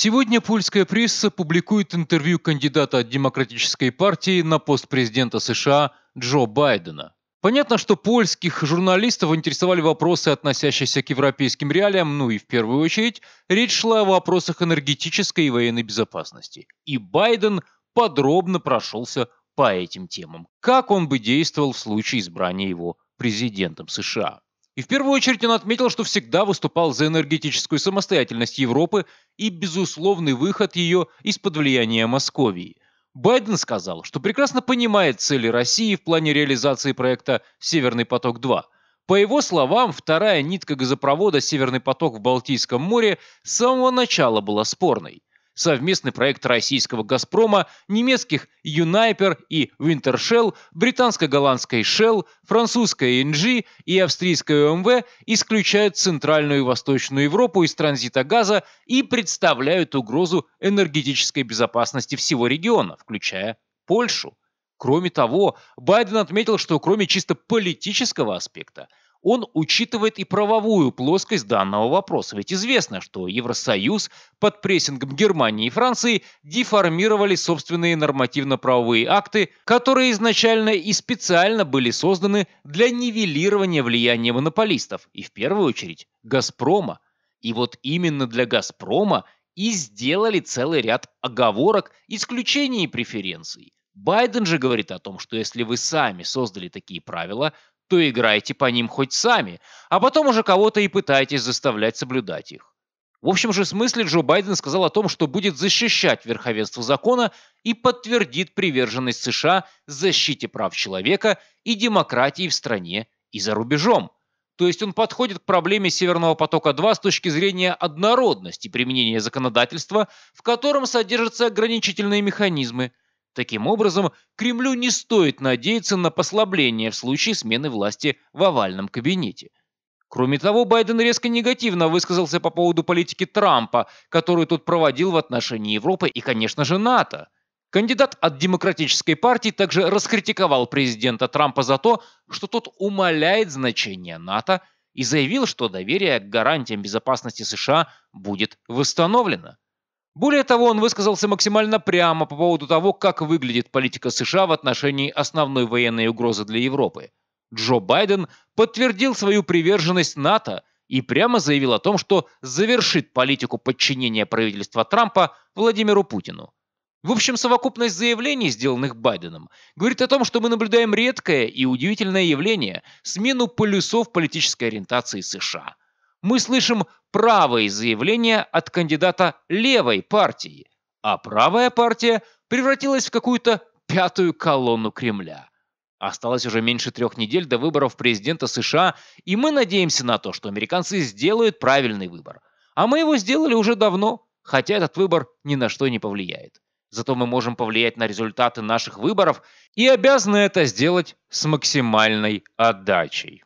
Сегодня польская пресса публикует интервью кандидата от Демократической партии на пост президента США Джо Байдена. Понятно, что польских журналистов интересовали вопросы, относящиеся к европейским реалиям, ну и в первую очередь речь шла о вопросах энергетической и военной безопасности. И Байден подробно прошелся по этим темам. Как он бы действовал в случае избрания его президентом США? И в первую очередь он отметил, что всегда выступал за энергетическую самостоятельность Европы и безусловный выход ее из-под влияния Московии. Байден сказал, что прекрасно понимает цели России в плане реализации проекта «Северный поток-2». По его словам, вторая нитка газопровода «Северный поток» в Балтийском море с самого начала была спорной совместный проект российского «Газпрома», немецких «Юнайпер» и «Винтершелл», британско-голландской «Шелл», французской «НГ» и австрийской «ОМВ» исключают Центральную и Восточную Европу из транзита газа и представляют угрозу энергетической безопасности всего региона, включая Польшу. Кроме того, Байден отметил, что кроме чисто политического аспекта – он учитывает и правовую плоскость данного вопроса. Ведь известно, что Евросоюз под прессингом Германии и Франции деформировали собственные нормативно-правовые акты, которые изначально и специально были созданы для нивелирования влияния монополистов, и в первую очередь «Газпрома». И вот именно для «Газпрома» и сделали целый ряд оговорок, исключений и преференций. Байден же говорит о том, что если вы сами создали такие правила, то играйте по ним хоть сами, а потом уже кого-то и пытайтесь заставлять соблюдать их. В общем же смысле Джо Байден сказал о том, что будет защищать верховенство закона и подтвердит приверженность США защите прав человека и демократии в стране и за рубежом. То есть он подходит к проблеме Северного потока-2 с точки зрения однородности применения законодательства, в котором содержатся ограничительные механизмы – Таким образом, Кремлю не стоит надеяться на послабление в случае смены власти в овальном кабинете. Кроме того, Байден резко негативно высказался по поводу политики Трампа, которую тот проводил в отношении Европы и, конечно же, НАТО. Кандидат от Демократической партии также раскритиковал президента Трампа за то, что тот умаляет значение НАТО и заявил, что доверие к гарантиям безопасности США будет восстановлено. Более того, он высказался максимально прямо по поводу того, как выглядит политика США в отношении основной военной угрозы для Европы. Джо Байден подтвердил свою приверженность НАТО и прямо заявил о том, что завершит политику подчинения правительства Трампа Владимиру Путину. В общем, совокупность заявлений, сделанных Байденом, говорит о том, что мы наблюдаем редкое и удивительное явление – смену полюсов политической ориентации США мы слышим правые заявления от кандидата левой партии, а правая партия превратилась в какую-то пятую колонну Кремля. Осталось уже меньше трех недель до выборов президента США, и мы надеемся на то, что американцы сделают правильный выбор. А мы его сделали уже давно, хотя этот выбор ни на что не повлияет. Зато мы можем повлиять на результаты наших выборов и обязаны это сделать с максимальной отдачей.